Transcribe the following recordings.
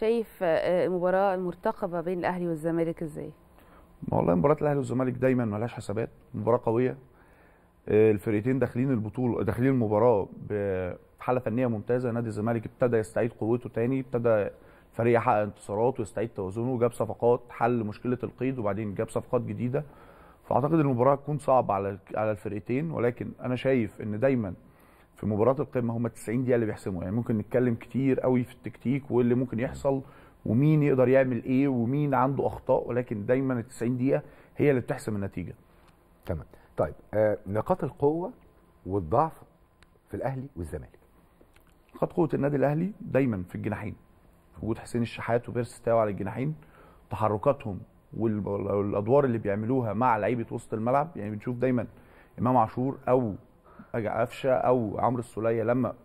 شايف آه، آه، المباراه المرتقبه بين الاهلي والزمالك ازاي؟ والله مباراه الاهلي والزمالك دايما ملهاش حسابات مباراه قويه آه، الفرقتين داخلين البطوله داخلين المباراه بحاله فنيه ممتازه نادي الزمالك ابتدى يستعيد قوته تاني ابتدى فريق يحقق انتصارات ويستعيد توازنه جاب صفقات حل مشكله القيد وبعدين جاب صفقات جديده فاعتقد المباراه هتكون صعبه على على الفرقتين ولكن انا شايف ان دايما في مباراه القمه هم 90 دقيقه اللي بيحسموا يعني ممكن نتكلم كتير قوي في التكتيك واللي ممكن يحصل ومين يقدر يعمل ايه ومين عنده اخطاء ولكن دايما ال 90 دقيقه هي اللي بتحسم النتيجه تمام طيب آه نقاط القوه والضعف في الاهلي والزمالك نقاط قوه النادي الاهلي دايما في الجناحين وجود حسين الشحات وبيرس تاو على الجناحين تحركاتهم والادوار اللي بيعملوها مع لعيبه وسط الملعب يعني بنشوف دايما امام عاشور او قفشه او عمرو السوليه لما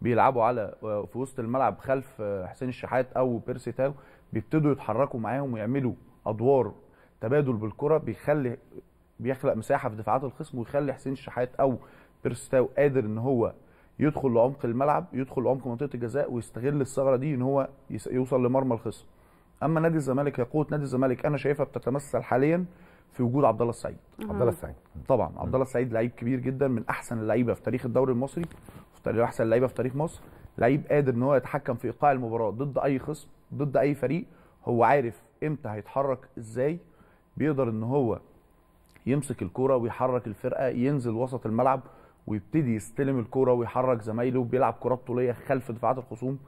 بيلعبوا على آه، في وسط الملعب خلف آه، حسين الشحات او بيرسي تاو بيبتدوا يتحركوا معاهم ويعملوا ادوار تبادل بالكره بيخلي بيخلق مساحه في دفاعات الخصم ويخلي حسين الشحات او بيرسي تاو قادر ان هو يدخل لعمق الملعب يدخل لعمق منطقه الجزاء ويستغل الثغره دي ان هو يوصل لمرمى الخصم اما نادي الزمالك يا قوه نادي الزمالك انا شايفها بتتمثل حاليا في وجود عبد الله السعيد عبد الله السعيد طبعا عبد الله السعيد لعيب كبير جدا من احسن اللعيبه في تاريخ الدوري المصري في احسن اللعيبه في تاريخ مصر لعيب قادر ان هو يتحكم في ايقاع المباراه ضد اي خصم ضد اي فريق هو عارف امتى هيتحرك ازاي بيقدر ان هو يمسك الكوره ويحرك الفرقه ينزل وسط الملعب ويبتدي يستلم الكوره ويحرك زمايله وبيلعب كرات طوليه خلف دفاعات الخصوم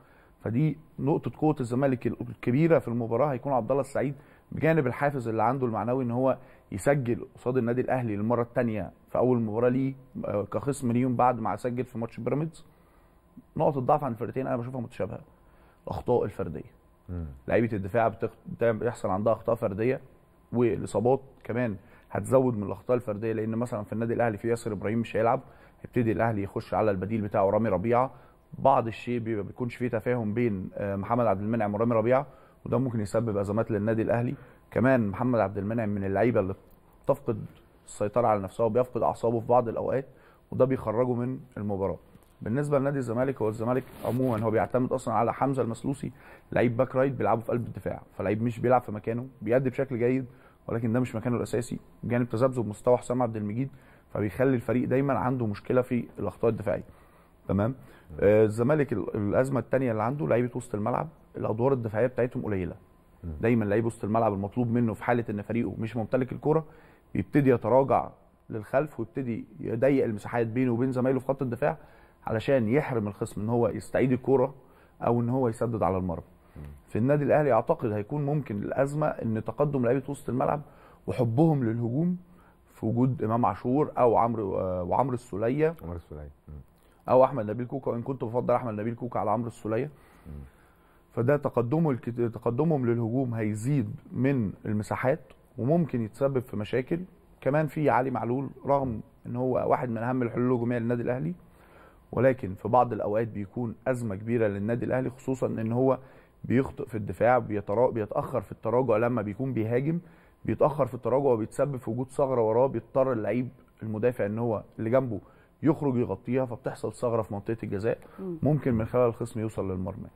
فدي نقطه قوه الزمالك الكبيره في المباراه هيكون عبد الله السعيد بجانب الحافز اللي عنده المعنوي ان هو يسجل قصاد النادي الاهلي للمره الثانيه في اول مباراه ليه آه، كخصم ليهم بعد ما سجل في ماتش بيراميدز نقطه ضعف عن الفرقتين انا بشوفها متشابهه الاخطاء الفرديه لعيبه الدفاع بتخ... بيحصل عندها اخطاء فرديه والاصابات كمان هتزود من الاخطاء الفرديه لان مثلا في النادي الاهلي في ياسر ابراهيم مش هيلعب هيبتدي الاهلي يخش على البديل بتاعه رامي ربيعه بعض الشيء ما بيكونش فيه تفاهم بين آه، محمد عبد المنعم ورامي ربيعه وده ممكن يسبب ازمات للنادي الاهلي كمان محمد عبد المنعم من اللعيبه اللي بتفقد السيطره على نفسها وبيفقد اعصابه في بعض الاوقات وده بيخرجه من المباراه بالنسبه لنادي الزمالك هو الزمالك عموما هو بيعتمد اصلا على حمزه المسلوسي لعيب باك رايت بيلعبه في قلب الدفاع فلعيب مش بيلعب في مكانه بيأدي بشكل جيد ولكن ده مش مكانه الاساسي بجانب تذبذب مستوى حسام عبد المجيد فبيخلي الفريق دايما عنده مشكله في الاخطاء الدفاعيه تمام آه، الزمالك الازمه الثانيه اللي عنده لعيبه وسط الملعب الادوار الدفاعيه بتاعتهم قليله دايما لعيب وسط الملعب المطلوب منه في حاله ان فريقه مش ممتلك الكره يبتدي يتراجع للخلف ويبتدي يضيق المساحات بينه وبين زمايله في خط الدفاع علشان يحرم الخصم ان هو يستعيد الكره او ان هو يسدد على المرمى في النادي الاهلي اعتقد هيكون ممكن الازمه ان تقدم لعيبه وسط الملعب وحبهم للهجوم في وجود امام عاشور او عمرو آه، وعمرو السوليه عمرو السوليه او احمد نبيل كوكا وان كنت بفضل احمد نبيل كوكا على عمرو السوليه فده تقدمه الكت... تقدمهم للهجوم هيزيد من المساحات وممكن يتسبب في مشاكل كمان في علي معلول رغم ان هو واحد من اهم الحلول الهجوميه للنادي الاهلي ولكن في بعض الاوقات بيكون ازمه كبيره للنادي الاهلي خصوصا ان هو بيخطئ في الدفاع بيترا... بيتاخر في التراجع لما بيكون بيهاجم بيتاخر في التراجع وبيتسبب في وجود ثغره وراه بيضطر اللعيب المدافع ان هو اللي جنبه يخرج يغطيها فبتحصل ثغره في منطقه الجزاء ممكن من خلال الخصم يوصل للمرمى